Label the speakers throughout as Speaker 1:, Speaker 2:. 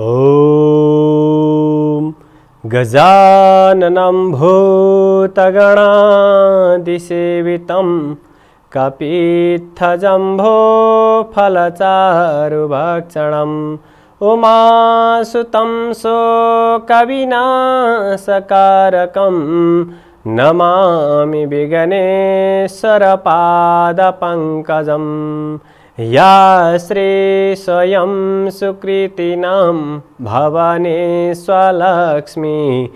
Speaker 1: ॐ गजाननं भूतगणादिसेवितं फलचारुभक्षणम् उमासुतं so सकारकं नमामि विगणेश्वरपादपङ्कजम् या श्री स्वयं सुकृतीनां भवाने स्वलक्ष्मी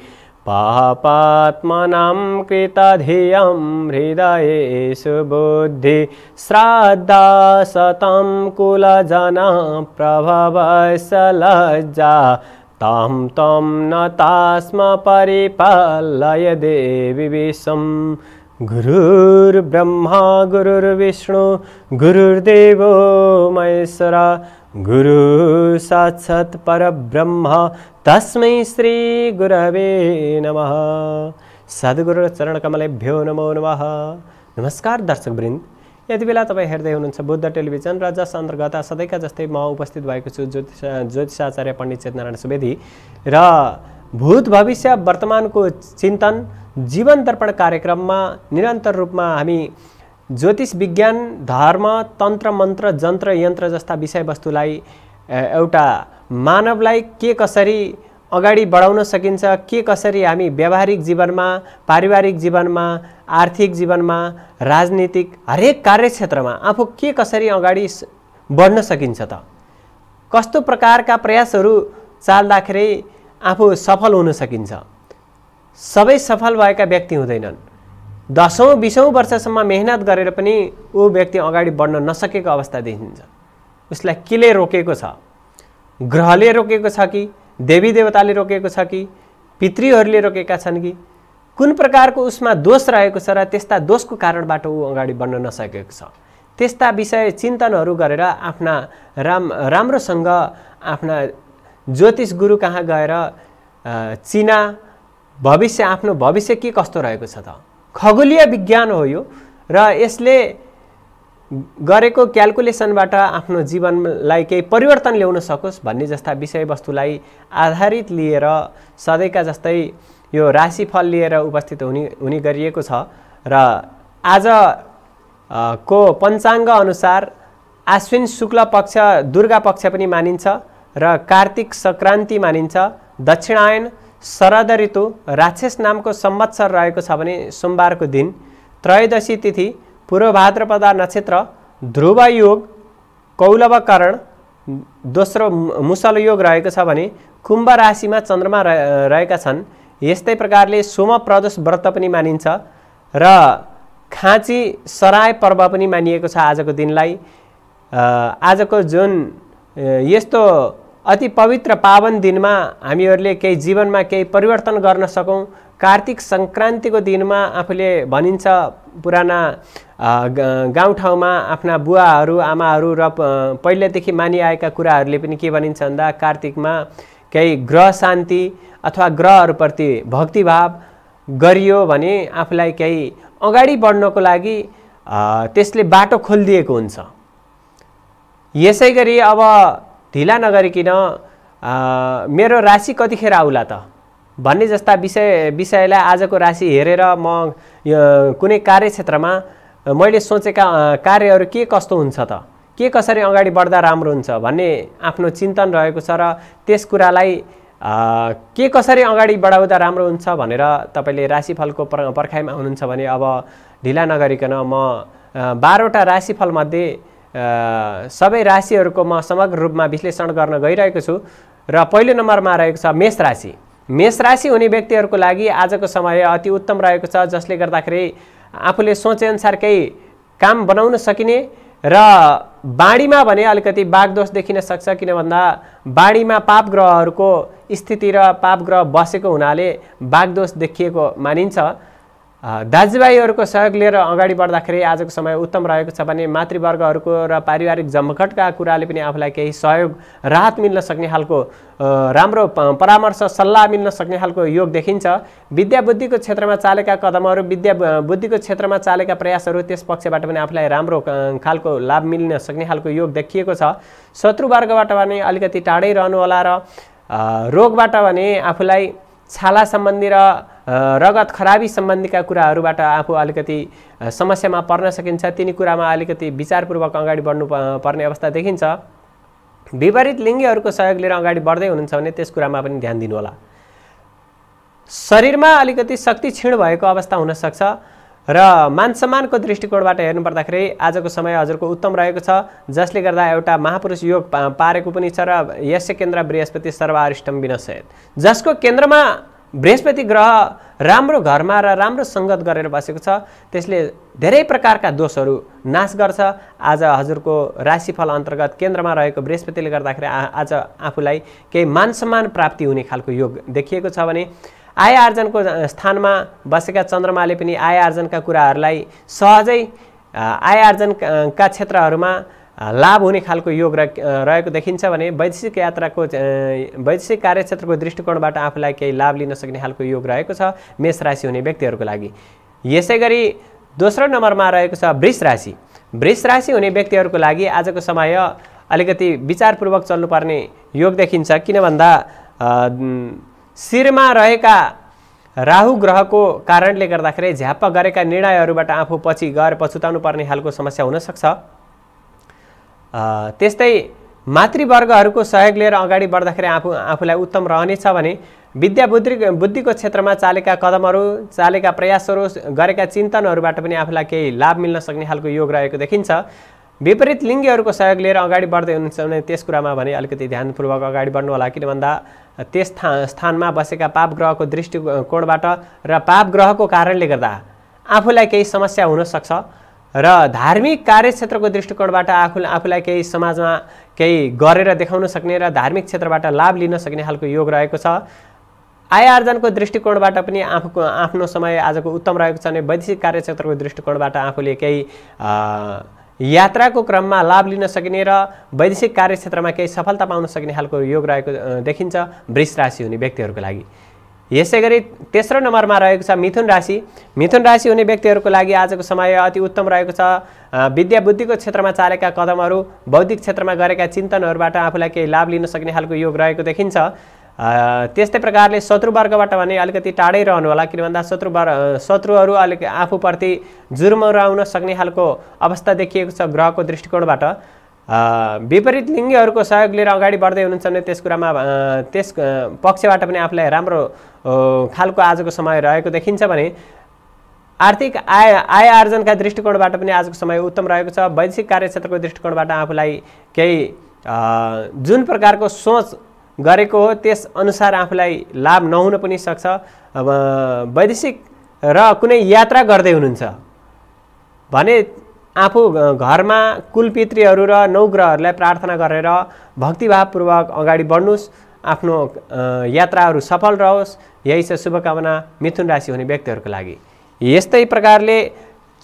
Speaker 1: पापात्मनां कृतधियं हृदये सुबुद्धि श्राद्धा सतं कुलजना प्रभवसलज्जा तां तं न तास्म परिपालय देवि विषम् गुरुर्ब्रह्मा गुरुर्विष्णु गुरुर्देव महेश्वरा गुरु साक्षात् परब्रह्म तस्मै श्री गुरवे नमः सद्गुरु कमलेभ्यो नमो नमः नमस्कार दर्शक वृन्द यति बेला तपाईँ हेर्दै हुनुहुन्छ बुद्ध टेलिभिजन र जस अन्तर्गत सधैँका जस्तै म उपस्थित भएको छु ज्योतिष ज्योतिषाचार्य पण्डित चेतनारायण सुवेदी र भूत भविष्य वर्तमानको चिन्तन जीवन दर्पण कार्यक्रममा निरन्तर रूपमा हामी ज्योतिष विज्ञान धर्म तन्त्र मन्त्र जन्त्र यन्त्र जस्ता विषयवस्तुलाई एउटा मानवलाई के कसरी अगाडि बढाउन सकिन्छ के कसरी हामी व्यावहारिक जीवनमा पारिवारिक जीवनमा आर्थिक जीवनमा राजनीतिक हरेक कार्यक्षेत्रमा आफू के कसरी अगाडि बढ्न सकिन्छ त कस्तो प्रकारका प्रयासहरू चाल्दाखेरि आफू सफल हुन सकिन्छ सबै सफल भएका व्यक्ति हुँदैनन् दसौँ बिसौँ वर्षसम्म मेहनत गरेर पनि ऊ व्यक्ति अगाडि बढ्न नसकेको अवस्था देखिन्छ उसलाई केले रोकेको छ ग्रहले रोकेको छ कि देवी देवताले रोकेको छ कि पितृहरूले रोकेका छन् कि कुन प्रकारको उसमा दोष रहेको छ र त्यस्ता दोषको कारणबाट ऊ अगाडि बढ्न नसकेको छ त्यस्ता विषय चिन्तनहरू गरेर आफ्ना राम राम्रोसँग आफ्ना ज्योतिष गुरु कहाँ गएर चिना भविष्य आफ्नो भविष्य के कस्तो रहेको छ त खगोलीय विज्ञान हो यो र यसले गरेको क्यालकुलेसनबाट आफ्नो जीवनलाई केही परिवर्तन ल्याउन सकोस् भन्ने जस्ता विषयवस्तुलाई आधारित लिएर सधैँका जस्तै यो राशिफल लिएर उपस्थित हुने हुने गरिएको छ र आज को पञ्चाङ्ग अनुसार आश्विन शुक्ल पक्ष दुर्गा पक्ष पनि मानिन्छ र कार्तिक सङ्क्रान्ति मानिन्छ दक्षिणायन शरद ऋतु राक्षस नामको संवत्सर रहेको छ भने सोमबारको दिन त्रयोदशी तिथि पूर्वभाद्रपदा नक्षत्र ध्रुव योग कौलवकरण दोस्रो मुसलयोग रहेको छ भने कुम्भ राशिमा चन्द्रमा रहेका छन् यस्तै प्रकारले सोम प्रदोष व्रत पनि मानिन्छ र खाँची सराय पर्व पनि मानिएको छ आजको दिनलाई आजको जुन यस्तो अति पवित्र पावन दिनमा हामीहरूले केही जीवनमा केही परिवर्तन गर्न सकौँ कार्तिक सङ्क्रान्तिको दिनमा आफूले भनिन्छ पुराना गाउँठाउँमा आफ्ना बुवाहरू आमाहरू र पहिलेदेखि मानिआएका कुराहरूले पनि के भनिन्छ भन्दा कार्तिकमा केही ग्रह शान्ति अथवा ग्रहहरूप्रति भक्तिभाव गरियो भने आफूलाई केही अगाडि बढ्नको लागि त्यसले बाटो खोलिदिएको हुन्छ यसै गरी अब ढिला नगरिकन मेरो राशि कतिखेर आउला त भन्ने जस्ता विषय विषयलाई आजको राशि हेरेर म कुनै कार्यक्षेत्रमा मैले सोचेका कार्यहरू के कस्तो हुन्छ त के कसरी अगाडि बढ्दा राम्रो हुन्छ भन्ने आफ्नो चिन्तन रहेको छ र त्यस कुरालाई के कसरी अगाडि बढाउँदा राम्रो हुन्छ भनेर तपाईँले राशिफलको पर्खाइमा हुनुहुन्छ भने अब ढिला नगरिकन म बाह्रवटा राशिफलमध्ये सबै राशिहरूको म समग्र रूपमा विश्लेषण गर्न गइरहेको छु र पहिलो नम्बरमा रहेको छ मेष राशि मेष राशि हुने व्यक्तिहरूको लागि आजको समय अति उत्तम रहेको छ जसले गर्दाखेरि आफूले सोचेअनुसारकै काम बनाउन सकिने र बाढीमा भने अलिकति बागदोष देखिन सक्छ किन भन्दा बाढीमा पाप ग्रहहरूको स्थिति र पाप ग्रह बसेको हुनाले बागदोष देखिएको मानिन्छ दाजुभाइहरूको सहयोग लिएर अगाडि बढ्दाखेरि आजको समय उत्तम रहेको छ भने मातृवर्गहरूको र पारिवारिक जमघटका कुराले पनि आफूलाई केही सहयोग राहत मिल्न सक्ने खालको राम्रो परामर्श सल्लाह मिल्न सक्ने खालको योग देखिन्छ विद्या बुद्धिको क्षेत्रमा चालेका कदमहरू विद्या बुद्धिको क्षेत्रमा चालेका प्रयासहरू त्यस पक्षबाट पनि आफूलाई राम्रो खालको लाभ मिल्न सक्ने खालको योग देखिएको छ शत्रुवर्गबाट भने अलिकति टाढै रहनुहोला र रोगबाट भने आफूलाई छाला सम्बन्धी र रगत खराबी सम्बन्धीका कुराहरूबाट आफू अलिकति समस्यामा पर्न सकिन्छ तिनी कुरामा अलिकति विचारपूर्वक अगाडि बढ्नु पर्ने अवस्था देखिन्छ विपरीत लिङ्गीहरूको सहयोग लिएर अगाडि बढ्दै हुनुहुन्छ भने त्यस कुरामा पनि ध्यान दिनुहोला शरीरमा अलिकति शक्ति क्षीण भएको अवस्था हुनसक्छ र मान सम्मानको दृष्टिकोणबाट हेर्नुपर्दाखेरि आजको समय हजुरको उत्तम रहेको छ जसले गर्दा एउटा महापुरुष योग पारेको पनि छ र यस्य केन्द्र बृहस्पति सर्वारिष्टम विनशयत जसको केन्द्रमा बृहस्पति ग्रह राम्रो घरमा र राम्रो सङ्गत गरेर बसेको छ त्यसले धेरै प्रकारका दोषहरू नाश गर्छ आज हजुरको राशिफल अन्तर्गत केन्द्रमा रहेको बृहस्पतिले गर्दाखेरि आज आफूलाई केही मान सम्मान प्राप्ति हुने खालको योग देखिएको छ भने आय आर्जनको स्थानमा बसेका चन्द्रमाले पनि आय आर्जनका कुराहरूलाई सहजै आय आर्जनका क्षेत्रहरूमा लाभ हुने खालको योग रहेको देखिन्छ भने वैदेशिक यात्राको वैदेशिक कार्यक्षेत्रको दृष्टिकोणबाट आफूलाई केही लाभ लिन सक्ने खालको योग रहेको छ मेष राशि हुने व्यक्तिहरूको लागि यसै गरी दोस्रो नम्बरमा रहेको छ वृष राशि वृष राशि हुने व्यक्तिहरूको लागि आजको समय अलिकति विचारपूर्वक चल्नुपर्ने योग देखिन्छ किन भन्दा शिरमा रहेका राहु ग्रहको कारणले गर्दाखेरि झ्याप्प गरेका निर्णयहरूबाट आफू पछि गएर पछुताउनु पर्ने खालको समस्या हुनसक्छ त्यस्तै मातृवर्गहरूको सहयोग लिएर अगाडि बढ्दाखेरि आफू आफूलाई उत्तम रहनेछ भने विद्या बुद्धि बुद्धिको क्षेत्रमा चालेका कदमहरू चालेका प्रयासहरू गरेका चिन्तनहरूबाट पनि आफूलाई केही लाभ मिल्न सक्ने खालको योग रहेको देखिन्छ विपरीत लिङ्गीहरूको सहयोग लिएर अगाडि बढ्दै हुनुहुन्छ भने त्यस कुरामा भने अलिकति ध्यानपूर्वक अगाडि बढ्नु होला किन भन्दा त्यस स्थानमा बसेका पाप ग्रहको दृष्टिकोणबाट र पाप ग्रहको कारणले गर्दा आफूलाई केही समस्या हुनसक्छ र धार्मिक कार्यक्षेत्रको दृष्टिकोणबाट आफू आफूलाई केही समाजमा केही गरेर देखाउन सक्ने र धार्मिक क्षेत्रबाट लाभ लिन सक्ने खालको योग रहेको छ आय आर्जनको दृष्टिकोणबाट पनि आफूको आफ्नो समय आजको उत्तम रहेको छ भने वैदेशिक कार्यक्षेत्रको दृष्टिकोणबाट आफूले केही यात्राको क्रममा लाभ लिन सकिने र वैदेशिक कार्यक्षेत्रमा केही सफलता पाउन सकिने खालको योग रहेको देखिन्छ वृष राशि हुने व्यक्तिहरूको लागि यसै गरी तेस्रो नम्बरमा रहेको छ मिथुन राशि मिथुन राशि हुने व्यक्तिहरूको लागि आजको समय अति उत्तम रहेको छ विद्या बुद्धिको क्षेत्रमा चालेका कदमहरू बौद्धिक क्षेत्रमा गरेका चिन्तनहरूबाट आफूलाई केही लाभ लिन सक्ने खालको योग रहेको देखिन्छ त्यस्तै प्रकारले शत्रुवर्गबाट भने अलिकति टाढै रहनु होला किन भन्दा शत्रुवर्ग शत्रुहरू अलिक आफूप्रति जुर्मराउन सक्ने खालको अवस्था देखिएको छ ग्रहको दृष्टिकोणबाट विपरीत लिङ्गीहरूको सहयोग लिएर अगाडि बढ्दै हुनुहुन्छ भने त्यस कुरामा त्यस पक्षबाट पनि आफूलाई राम्रो खालको आजको समय रहेको देखिन्छ भने आर्थिक आय आय आर्जनका दृष्टिकोणबाट पनि आजको समय उत्तम रहेको छ वैदेशिक कार्यक्षेत्रको दृष्टिकोणबाट आफूलाई केही जुन प्रकारको सोच गरेको हो त्यसअनुसार आफूलाई लाभ नहुन पनि सक्छ अब वैदेशिक र कुनै यात्रा गर्दै हुनुहुन्छ भने आफू घरमा कुलपितृहरू र नौग्रहहरूलाई प्रार्थना गरेर भक्तिभावपूर्वक अगाडि बढ्नुहोस् आफ्नो यात्राहरू सफल रहोस् यही छ शुभकामना मिथुन राशि हुने व्यक्तिहरूको लागि यस्तै प्रकारले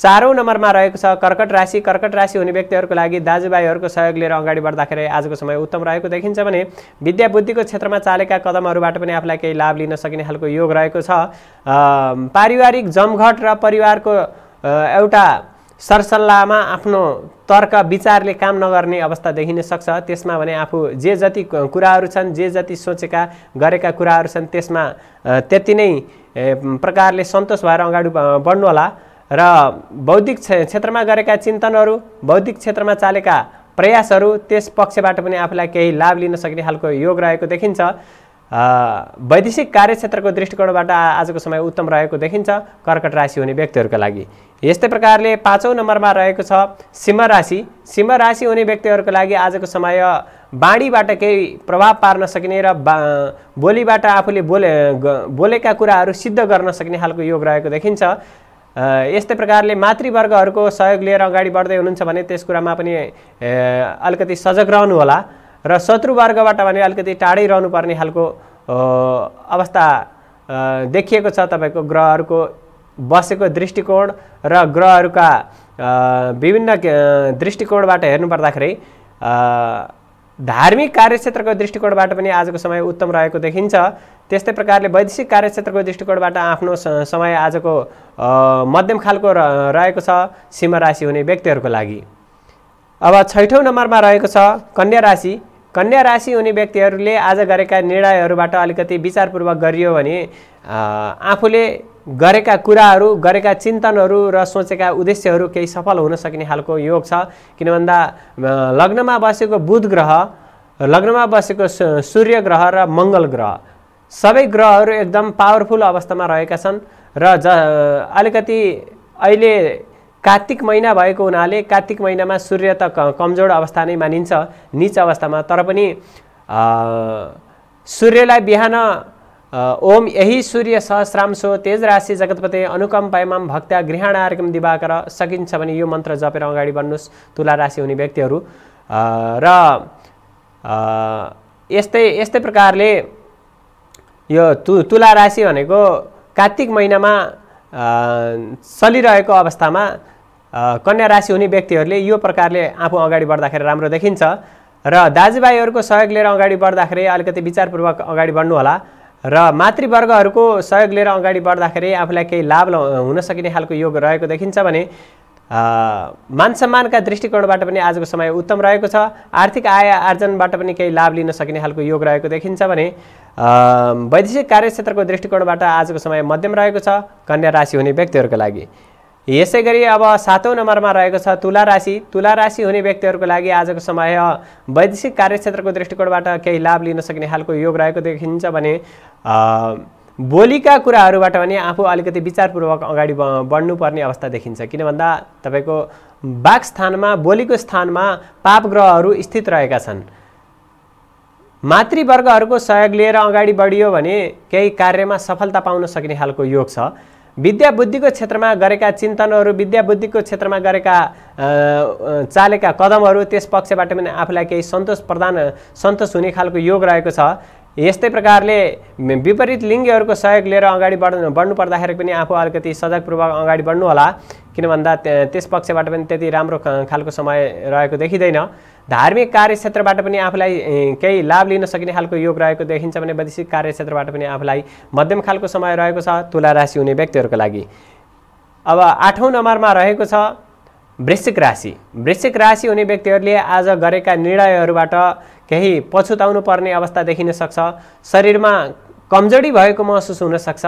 Speaker 1: चारौँ नम्बरमा रहेको छ कर्कट राशि कर्कट राशि हुने व्यक्तिहरूको लागि दाजुभाइहरूको सहयोग लिएर अगाडि बढ्दाखेरि आजको समय उत्तम रहेको देखिन्छ भने विद्या बुद्धिको क्षेत्रमा चालेका कदमहरूबाट पनि आफूलाई केही लाभ लिन सकिने खालको योग रहेको छ पारिवारिक जमघट र परिवारको एउटा सरसल्लाहमा आफ्नो तर्क विचारले काम नगर्ने अवस्था देखिन सक्छ त्यसमा भने आफू जे जति कुराहरू छन् जे जति सोचेका गरेका कुराहरू छन् त्यसमा त्यति नै प्रकारले सन्तोष भएर अगाडि बढ्नुहोला र बौद्धिक क्षेत्रमा गरेका चिन्तनहरू बौद्धिक क्षेत्रमा चालेका प्रयासहरू त्यस पक्षबाट पनि आफूलाई केही लाभ लिन सक्ने खालको योग रहेको देखिन्छ वैदेशिक कार्यक्षेत्रको दृष्टिकोणबाट आजको समय उत्तम रहेको देखिन्छ कर्कट राशि हुने व्यक्तिहरूका लागि यस्तै प्रकारले पाँचौँ नम्बरमा रहेको छ सिंह राशि सिंह राशि हुने व्यक्तिहरूको लागि आजको समय बाणीबाट केही प्रभाव पार्न सकिने र बा बोलीबाट आफूले बोले बोलेका कुराहरू सिद्ध गर्न सक्ने खालको योग रहेको देखिन्छ यस्तै प्रकारले मातृवर्गहरूको सहयोग लिएर अगाडि बढ्दै हुनुहुन्छ भने त्यस कुरामा पनि अलिकति सजग रहनुहोला र शत्रुवर्गबाट भने अलिकति टाढै रहनुपर्ने खालको अवस्था देखिएको छ तपाईँको ग्रहहरूको बसेको दृष्टिकोण र ग्रहहरूका विभिन्न दृष्टिकोणबाट हेर्नु पर्दाखेरि धार्मिक कार्यक्षेत्रको दृष्टिकोणबाट पनि आजको समय उत्तम रहेको देखिन्छ त्यस्तै प्रकारले वैदेशिक कार्यक्षेत्रको दृष्टिकोणबाट आफ्नो समय आजको मध्यम खालको रहेको छ सिंह राशि हुने व्यक्तिहरूको लागि अब छैठौँ नम्बरमा रहेको छ कन्या राशि कन्या राशि हुने व्यक्तिहरूले आज गरेका निर्णयहरूबाट अलिकति विचारपूर्वक गरियो भने आफूले गरेका कुराहरू गरेका चिन्तनहरू र सोचेका उद्देश्यहरू केही सफल हुन सक्ने खालको योग छ किन भन्दा लग्नमा बसेको बुध ग्रह लग्नमा बसेको सूर्य ग्रह र मङ्गल ग्रह सबै ग्रहहरू एकदम पावरफुल अवस्थामा रहेका छन् र ज अलिकति अहिले कार्तिक महिना भएको हुनाले कार्तिक महिनामा सूर्य त कमजोर अवस्था नै मानिन्छ निच अवस्थामा तर पनि सूर्यलाई बिहान ओम यही सूर्य सहस्रांशो तेज राशि जगतपते अनुकम्पायमाम भक्त्या गृहण आर्गम दिवाकर सकिन्छ भने यो मन्त्र जपेर अगाडि बढ्नुहोस् तुला राशि हुने व्यक्तिहरू र यस्तै यस्तै प्रकारले यो तु तुला राशि भनेको कार्तिक महिनामा चलिरहेको अवस्थामा कन्या राशि हुने व्यक्तिहरूले यो प्रकारले आफू अगाडि बढ्दाखेरि राम्रो देखिन्छ र दाजुभाइहरूको सहयोग लिएर अगाडि बढ्दाखेरि अलिकति विचारपूर्वक अगाडि बढ्नुहोला र मातृवर्गहरूको सहयोग लिएर अगाडि बढ्दाखेरि आफूलाई केही लाभ हुन सकिने खालको योग रहेको देखिन्छ भने मान सम्मानका दृष्टिकोणबाट पनि आजको समय उत्तम रहेको छ आर्थिक आय आर्जनबाट पनि केही लाभ लिन सकिने खालको योग रहेको देखिन्छ भने वैदेशिक कार्यक्षेत्रको दृष्टिकोणबाट आजको समय मध्यम रहेको छ कन्या राशि हुने व्यक्तिहरूको लागि यसै गरी अब सातौँ नम्बरमा रहेको छ तुला राशि तुला राशि हुने व्यक्तिहरूको लागि आजको समय वैदेशिक कार्यक्षेत्रको दृष्टिकोणबाट केही लाभ लिन सकिने खालको योग रहेको देखिन्छ भने बोलीका कुराहरूबाट भने आफू अलिकति विचारपूर्वक अगाडि बढ्नुपर्ने अवस्था देखिन्छ किन भन्दा तपाईँको वाक स्थानमा बोलीको स्थानमा पाप ग्रहहरू स्थित रहेका छन् मातृवर्गहरूको सहयोग लिएर अगाडि बढियो भने केही कार्यमा सफलता पाउन सक्ने खालको योग छ विद्या बुद्धिको क्षेत्रमा गरेका चिन्तनहरू विद्या बुद्धिको क्षेत्रमा गरेका चालेका कदमहरू त्यस पक्षबाट पनि आफूलाई केही सन्तोष प्रदान सन्तोष हुने खालको योग रहेको छ यस्तै प्रकारले विपरीत लिङ्गीहरूको सहयोग लिएर अगाडि बढ्नु बढ्नु पर्दाखेरि पनि आफू अलिकति सजगपूर्वक अगाडि बढ्नुहोला किन भन्दा त्यस पक्षबाट पनि त्यति राम्रो खालको समय रहेको देखिँदैन धार्मिक कार्यक्षेत्रबाट पनि आफूलाई केही लाभ लिन सकिने खालको योग रहेको देखिन्छ भने वैदेशिक कार्यक्षेत्रबाट पनि आफूलाई मध्यम खालको समय रहेको छ तुला राशि हुने व्यक्तिहरूको लागि अब आठौँ नम्बरमा रहेको छ वृश्चिक राशि वृश्चिक राशि हुने व्यक्तिहरूले आज गरेका निर्णयहरूबाट केही पछुताउनु पर्ने अवस्था देखिन सक्छ शरीरमा कमजोरी भएको महसुस हुनसक्छ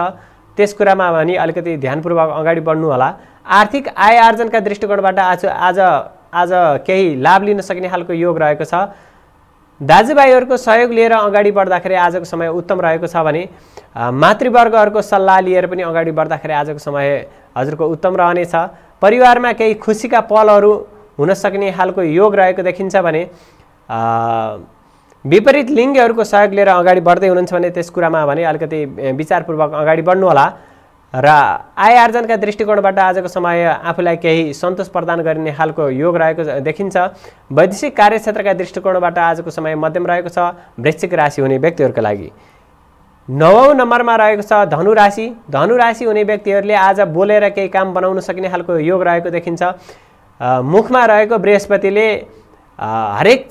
Speaker 1: त्यस कुरामा भने अलिकति ध्यानपूर्वक अगाडि बढ्नु होला आर्थिक आय आर्जनका दृष्टिकोणबाट आज आज आज केही लाभ लिन सक्ने खालको योग रहेको छ दाजुभाइहरूको सहयोग लिएर अगाडि बढ्दाखेरि आजको समय उत्तम रहेको छ भने मातृवर्गहरूको सल्लाह लिएर पनि अगाडि बढ्दाखेरि आजको समय हजुरको उत्तम रहनेछ परिवारमा केही खुसीका पलहरू हुन सक्ने खालको योग रहेको देखिन्छ भने विपरीत लिङ्गहरूको सहयोग लिएर अगाडि बढ्दै हुनुहुन्छ भने त्यस कुरामा भने अलिकति विचारपूर्वक अगाडि बढ्नुहोला र आय आर्जनका दृष्टिकोणबाट आजको समय आफूलाई केही सन्तोष प्रदान गरिने खालको योग रहेको देखिन्छ वैदेशिक कार्यक्षेत्रका दृष्टिकोणबाट आजको समय मध्यम रहेको छ वृश्चिक राशि हुने व्यक्तिहरूको लागि नवौँ नम्बरमा रहेको छ धनु राशि धनु राशि हुने व्यक्तिहरूले आज बोलेर केही काम बनाउन सकिने खालको योग रहेको देखिन्छ मुखमा रहेको बृहस्पतिले हरेक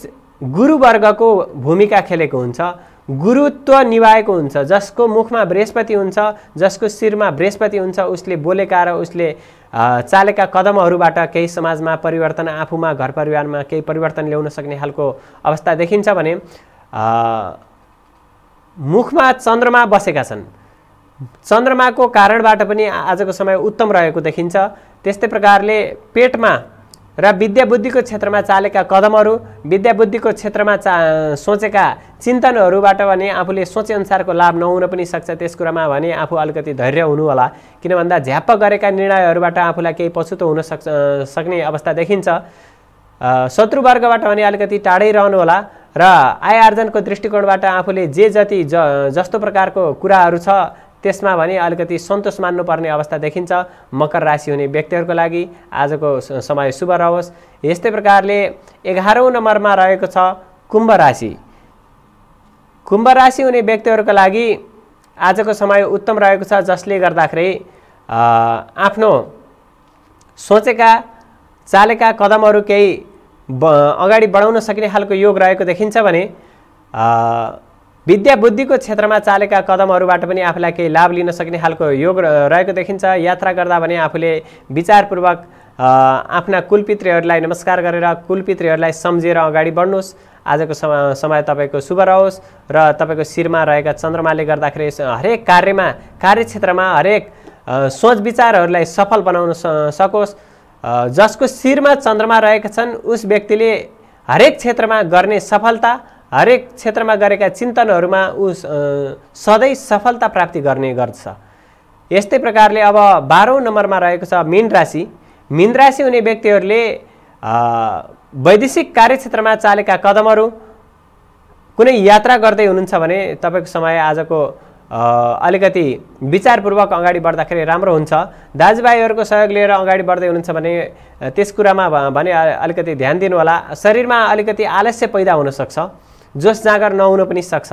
Speaker 1: गुरुवर्गको भूमिका खेलेको हुन्छ गुरुत्व निभाएको हुन्छ जसको मुखमा बृहस्पति हुन्छ जसको शिरमा बृहस्पति हुन्छ उसले बोलेका र उसले चालेका कदमहरूबाट केही समाजमा परिवर्तन आफूमा घर परिवारमा केही परिवर्तन ल्याउन सक्ने खालको अवस्था देखिन्छ भने मुखमा चन्द्रमा बसेका छन् चन्द्रमाको कारणबाट पनि आजको समय उत्तम रहेको देखिन्छ त्यस्तै प्रकारले पेटमा र विद्याबुद्धिको क्षेत्रमा चालेका कदमहरू विद्याबुद्धिको क्षेत्रमा चा सोचेका चिन्तनहरूबाट भने आफूले सोचेअनुसारको लाभ नहुन पनि सक्छ त्यस कुरामा भने आफू अलिकति धैर्य हुनुहोला किन भन्दा झ्याप्प गरेका निर्णयहरूबाट आफूलाई केही पछुतो हुन सक्छ सक्ने अवस्था देखिन्छ शत्रुवर्गबाट भने अलिकति टाढै रहनु होला र आय आर्जनको दृष्टिकोणबाट आफूले जे जति ज जस्तो प्रकारको कुराहरू छ त्यसमा भने अलिकति सन्तोष मान्नुपर्ने अवस्था देखिन्छ मकर राशि हुने व्यक्तिहरूको लागि आजको समय शुभ रहोस् यस्तै प्रकारले एघारौँ नम्बरमा रहेको छ कुम्भ राशि कुम्भ राशि हुने व्यक्तिहरूको लागि आजको समय उत्तम रहेको छ जसले गर्दाखेरि आफ्नो सोचेका चालेका कदमहरू केही अगाडि बढाउन सकिने खालको योग रहेको देखिन्छ भने विद्या बुद्धिको क्षेत्रमा चालेका कदमहरूबाट पनि आफूलाई केही लाभ लिन सक्ने खालको योग रहेको देखिन्छ यात्रा गर्दा भने आफूले विचारपूर्वक आफ्ना कुलपितृहरूलाई नमस्कार गरेर कुलपितृहरूलाई सम्झेर अगाडि बढ्नुहोस् आजको समय तपाईँको शुभ रहोस् र तपाईँको शिरमा रहेका चन्द्रमाले गर्दाखेरि हरेक कार्यमा कार्यक्षेत्रमा हरेक सोच विचारहरूलाई सफल बनाउन सकोस् जसको शिरमा चन्द्रमा रहेका छन् उस व्यक्तिले हरेक क्षेत्रमा गर्ने सफलता हरेक क्षेत्रमा गरेका चिन्तनहरूमा ऊ सधैँ सफलता प्राप्ति गर्ने गर्छ यस्तै प्रकारले अब बाह्रौँ नम्बरमा रहेको छ मीन राशि मीन राशि हुने व्यक्तिहरूले वैदेशिक कार्यक्षेत्रमा चालेका कदमहरू कुनै यात्रा गर्दै हुनुहुन्छ भने तपाईँको समय आजको अलिकति विचारपूर्वक अगाडि बढ्दाखेरि राम्रो हुन्छ दाजुभाइहरूको सहयोग लिएर अगाडि बढ्दै हुनुहुन्छ भने त्यस कुरामा भने अलिकति ध्यान दिनुहोला शरीरमा अलिकति आलस्य पैदा हुनसक्छ जोस जाँगर नहुन पनि सक्छ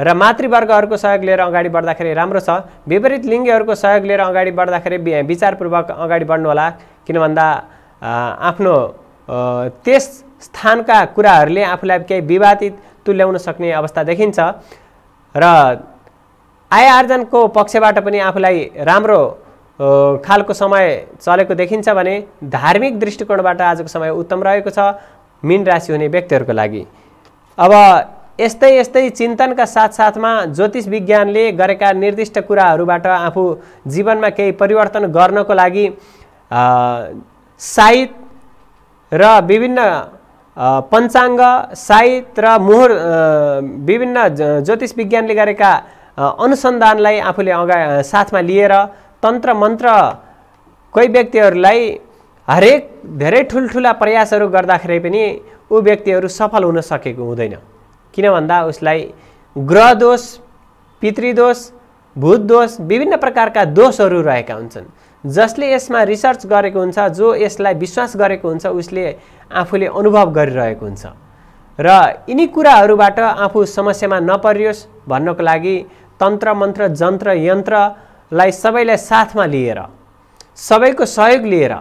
Speaker 1: र मातृवर्गहरूको सहयोग लिएर अगाडि बढ्दाखेरि राम्रो छ विपरीत लिङ्गीहरूको सहयोग लिएर अगाडि बढ्दाखेरि विचारपूर्वक अगाडि बढ्नुहोला किन भन्दा आफ्नो त्यस स्थानका कुराहरूले आफूलाई केही विवादित तुल्याउन सक्ने अवस्था देखिन्छ र आय आर्जनको पक्षबाट पनि आफूलाई राम्रो खालको समय चलेको देखिन्छ भने धार्मिक दृष्टिकोणबाट आजको समय उत्तम रहेको छ मिन राशि हुने व्यक्तिहरूको लागि अब यस्तै यस्तै चिन्तनका साथसाथमा ज्योतिष विज्ञानले गरेका निर्दिष्ट कुराहरूबाट आफू जीवनमा केही परिवर्तन गर्नको लागि साहित र विभिन्न पञ्चाङ्ग साहित्य र मुहुर विभिन्न ज्योतिष विज्ञानले गरेका अनुसन्धानलाई आफूले अगा साथमा लिएर तन्त्र मन्त्र कोही व्यक्तिहरूलाई हरेक धेरै ठुल्ठुला प्रयासहरू गर्दाखेरि पनि ऊ व्यक्तिहरू सफल हुन सकेको हुँदैन किन भन्दा उसलाई दोष पितृदोष भूतदोष विभिन्न प्रकारका दोषहरू रहेका हुन्छन् जसले यसमा रिसर्च गरेको हुन्छ जो यसलाई विश्वास गरेको हुन्छ उसले आफूले अनुभव गरिरहेको हुन्छ र यिनी कुराहरूबाट आफू समस्यामा नपरियोस् भन्नको लागि तन्त्र मन्त्र जन्त्र यन्त्रलाई सबैलाई साथमा लिएर सबैको सहयोग लिएर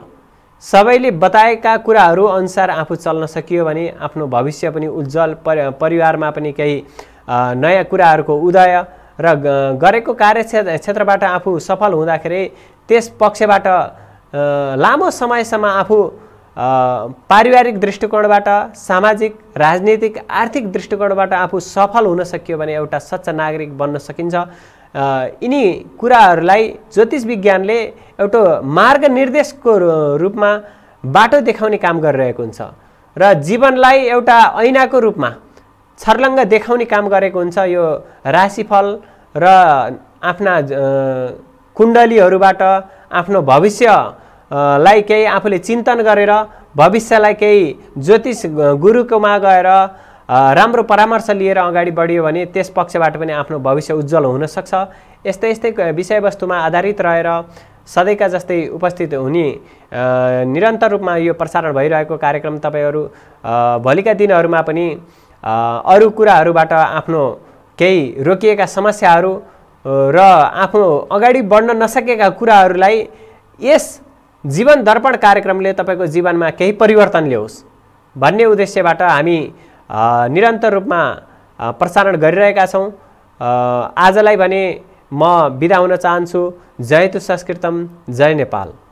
Speaker 1: सबैले बताएका कुराहरू अनुसार आफू चल्न सकियो भने आफ्नो भविष्य पनि उज्जवल परि परिवारमा पनि केही नयाँ कुराहरूको उदय र गरेको कार्य क्षेत्रबाट आफू सफल हुँदाखेरि त्यस पक्षबाट लामो समयसम्म आफू पारिवारिक दृष्टिकोणबाट सामाजिक राजनीतिक आर्थिक दृष्टिकोणबाट आफू सफल हुन सकियो भने एउटा सच्चा नागरिक बन्न सकिन्छ यिनी कुराहरूलाई ज्योतिष विज्ञानले एउटा मार्ग निर्देशको रूपमा बाटो देखाउने काम गरिरहेको हुन्छ र जीवनलाई एउटा ऐनाको रूपमा छर्लङ्ग देखाउने काम गरेको हुन्छ यो राशिफल र आफ्ना कुण्डलीहरूबाट आफ्नो भविष्यलाई केही आफूले चिन्तन गरेर भविष्यलाई केही ज्योतिष गुरुकोमा गएर राम्रो परामर्श लिएर अगाडि बढियो भने त्यस पक्षबाट पनि आफ्नो भविष्य उज्जवल हुनसक्छ यस्तै यस्तै विषयवस्तुमा आधारित रहेर सधैँका जस्तै उपस्थित हुने निरन्तर रूपमा यो प्रसारण भइरहेको कार्यक्रम तपाईँहरू भोलिका दिनहरूमा पनि अरू कुराहरूबाट आफ्नो केही रोकिएका समस्याहरू र आफ्नो अगाडि बढ्न नसकेका कुराहरूलाई यस जीवन दर्पण कार्यक्रमले तपाईँको जीवनमा केही परिवर्तन ल्याओस् भन्ने उद्देश्यबाट हामी निरन्तर रूपमा प्रसारण गरिरहेका छौँ आजलाई भने म बिदा हुन चाहन्छु जय तु संस्कृतम जय नेपाल